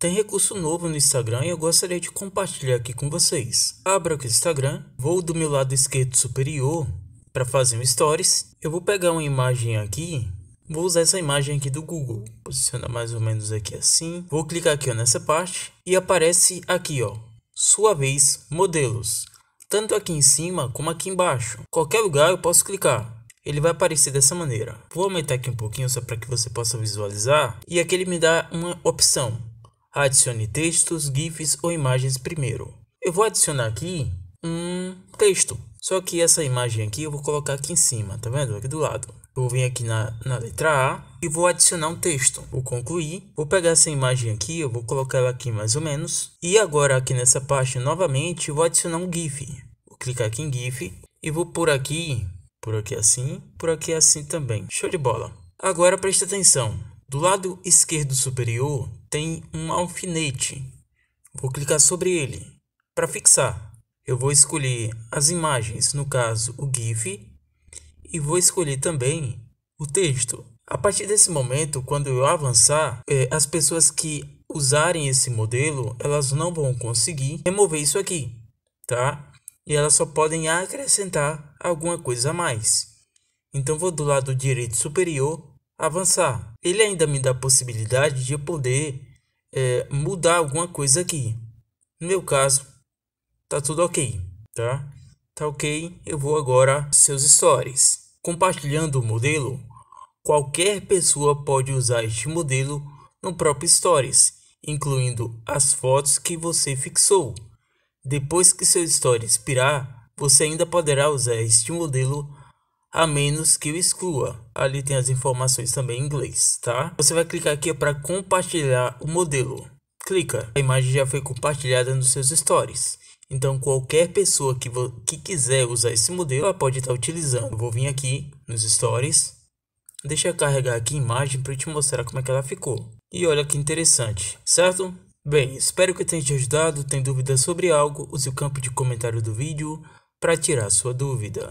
Tem recurso novo no Instagram e eu gostaria de compartilhar aqui com vocês. Abra o Instagram, vou do meu lado esquerdo superior para fazer um Stories. Eu vou pegar uma imagem aqui, vou usar essa imagem aqui do Google. Posiciona mais ou menos aqui assim. Vou clicar aqui ó, nessa parte e aparece aqui ó, sua vez, modelos. Tanto aqui em cima como aqui embaixo. Qualquer lugar eu posso clicar ele vai aparecer dessa maneira. Vou aumentar aqui um pouquinho só para que você possa visualizar. E aqui ele me dá uma opção. Adicione textos, GIFs ou imagens primeiro. Eu vou adicionar aqui um texto. Só que essa imagem aqui eu vou colocar aqui em cima, tá vendo? Aqui do lado. Eu vou vir aqui na, na letra A e vou adicionar um texto. Vou concluir. Vou pegar essa imagem aqui, eu vou colocar ela aqui mais ou menos. E agora aqui nessa parte novamente, vou adicionar um GIF. Vou clicar aqui em GIF e vou por aqui, por aqui assim, por aqui assim também. Show de bola. Agora preste atenção. Do lado esquerdo superior tem um alfinete. Vou clicar sobre ele. Para fixar, eu vou escolher as imagens, no caso o GIF, e vou escolher também o texto. A partir desse momento, quando eu avançar, é, as pessoas que usarem esse modelo, elas não vão conseguir remover isso aqui, tá? E elas só podem acrescentar alguma coisa a mais. Então vou do lado direito superior, avançar ele ainda me dá a possibilidade de eu poder é, mudar alguma coisa aqui. No meu caso, tá tudo ok, tá? Tá ok, eu vou agora seus stories. Compartilhando o modelo, qualquer pessoa pode usar este modelo no próprio stories, incluindo as fotos que você fixou. Depois que seu stories expirar, você ainda poderá usar este modelo a menos que eu exclua. Ali tem as informações também em inglês, tá? Você vai clicar aqui para compartilhar o modelo. Clica. A imagem já foi compartilhada nos seus stories. Então qualquer pessoa que, que quiser usar esse modelo, ela pode estar utilizando. Eu vou vir aqui nos stories. Deixa eu carregar aqui a imagem para te mostrar como é que ela ficou. E olha que interessante, certo? Bem, espero que tenha te ajudado. Tem dúvidas sobre algo? Use o campo de comentário do vídeo para tirar sua dúvida.